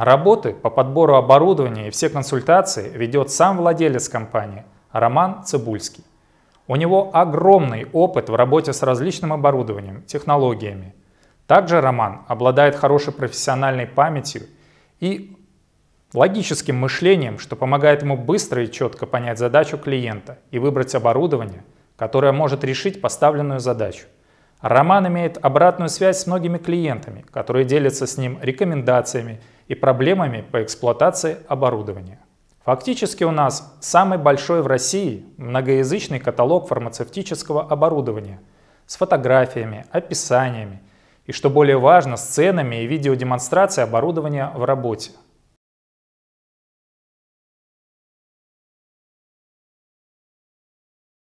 А работы по подбору оборудования и все консультации ведет сам владелец компании Роман Цибульский. У него огромный опыт в работе с различным оборудованием, технологиями. Также Роман обладает хорошей профессиональной памятью и логическим мышлением, что помогает ему быстро и четко понять задачу клиента и выбрать оборудование, которое может решить поставленную задачу. Роман имеет обратную связь с многими клиентами, которые делятся с ним рекомендациями и проблемами по эксплуатации оборудования. Фактически у нас самый большой в России многоязычный каталог фармацевтического оборудования с фотографиями, описаниями и, что более важно, с ценами и видеодемонстрацией оборудования в работе –